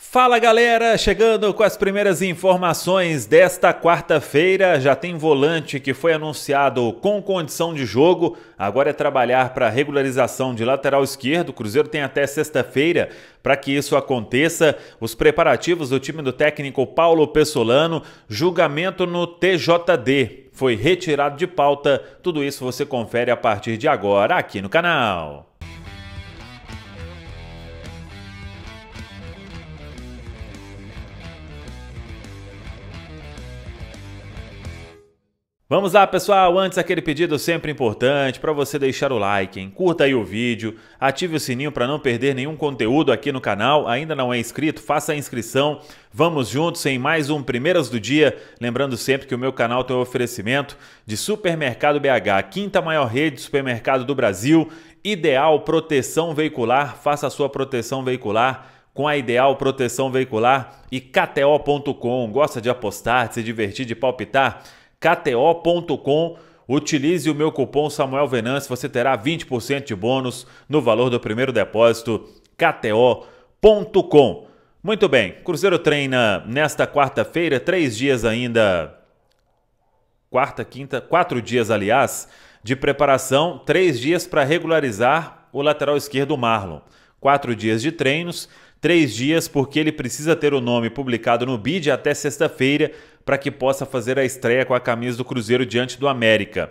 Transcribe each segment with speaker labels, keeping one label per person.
Speaker 1: Fala galera, chegando com as primeiras informações desta quarta-feira. Já tem volante que foi anunciado com condição de jogo. Agora é trabalhar para regularização de lateral esquerdo. O Cruzeiro tem até sexta-feira para que isso aconteça. Os preparativos do time do técnico Paulo Pessolano, julgamento no TJD. Foi retirado de pauta. Tudo isso você confere a partir de agora aqui no canal. Vamos lá, pessoal. Antes, aquele pedido sempre importante para você deixar o like, hein? curta aí o vídeo, ative o sininho para não perder nenhum conteúdo aqui no canal. Ainda não é inscrito? Faça a inscrição. Vamos juntos em mais um Primeiras do Dia. Lembrando sempre que o meu canal tem um oferecimento de Supermercado BH, quinta maior rede de supermercado do Brasil. Ideal proteção veicular. Faça a sua proteção veicular com a Ideal Proteção Veicular e KTO.com. Gosta de apostar, de se divertir, de palpitar? KTO.com. Utilize o meu cupom Samuel Venance, você terá 20% de bônus no valor do primeiro depósito kto.com. Muito bem, Cruzeiro treina nesta quarta-feira, três dias ainda. Quarta, quinta, quatro dias, aliás, de preparação, três dias para regularizar o lateral esquerdo Marlon quatro dias de treinos, três dias, porque ele precisa ter o nome publicado no bid até sexta-feira para que possa fazer a estreia com a camisa do Cruzeiro diante do América.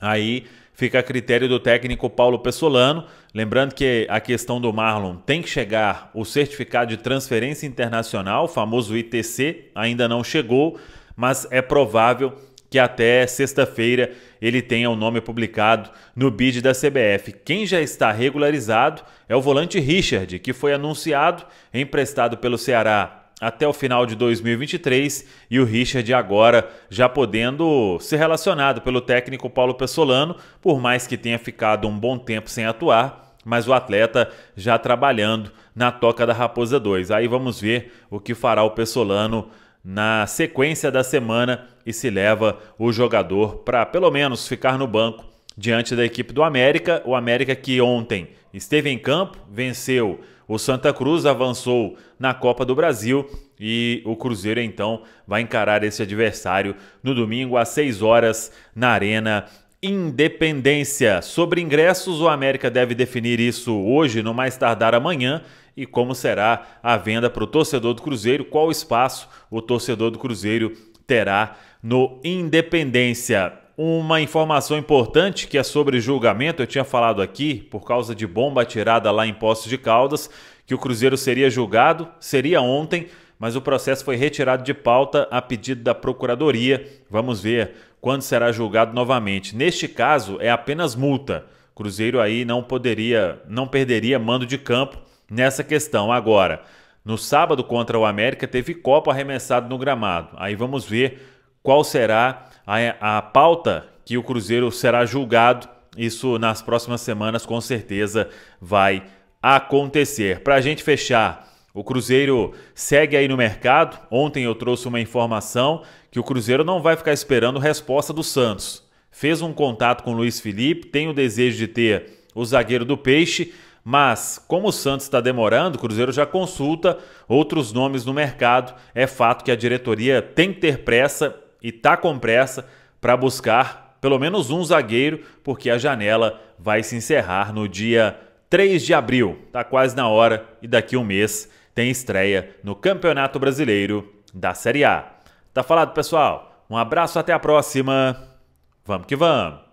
Speaker 1: Aí fica a critério do técnico Paulo Pessolano. Lembrando que a questão do Marlon tem que chegar o certificado de transferência internacional, o famoso ITC, ainda não chegou, mas é provável que até sexta-feira ele tenha o um nome publicado no bid da CBF. Quem já está regularizado é o volante Richard, que foi anunciado, emprestado pelo Ceará até o final de 2023 e o Richard agora já podendo ser relacionado pelo técnico Paulo Pessolano, por mais que tenha ficado um bom tempo sem atuar, mas o atleta já trabalhando na toca da Raposa 2. Aí vamos ver o que fará o Pessolano na sequência da semana e se leva o jogador para pelo menos ficar no banco diante da equipe do América. O América que ontem esteve em campo, venceu o Santa Cruz, avançou na Copa do Brasil e o Cruzeiro então vai encarar esse adversário no domingo às 6 horas na Arena Independência. Sobre ingressos, o América deve definir isso hoje, no mais tardar amanhã, e como será a venda para o torcedor do Cruzeiro, qual espaço o torcedor do Cruzeiro terá no Independência. Uma informação importante que é sobre julgamento, eu tinha falado aqui, por causa de bomba tirada lá em Poços de Caldas, que o Cruzeiro seria julgado, seria ontem, mas o processo foi retirado de pauta a pedido da Procuradoria. Vamos ver quando será julgado novamente. Neste caso, é apenas multa. Cruzeiro aí não poderia, não perderia mando de campo nessa questão. Agora, no sábado contra o América, teve copo arremessado no gramado. Aí vamos ver qual será a, a pauta que o Cruzeiro será julgado. Isso nas próximas semanas, com certeza, vai acontecer. Para a gente fechar o Cruzeiro segue aí no mercado. Ontem eu trouxe uma informação que o Cruzeiro não vai ficar esperando resposta do Santos. Fez um contato com o Luiz Felipe, tem o desejo de ter o zagueiro do Peixe, mas como o Santos está demorando, o Cruzeiro já consulta outros nomes no mercado. É fato que a diretoria tem que ter pressa e está com pressa para buscar pelo menos um zagueiro, porque a janela vai se encerrar no dia 3 de abril. Tá quase na hora e daqui um mês tem estreia no Campeonato Brasileiro da Série A. Tá falado, pessoal? Um abraço, até a próxima. Vamos que vamos!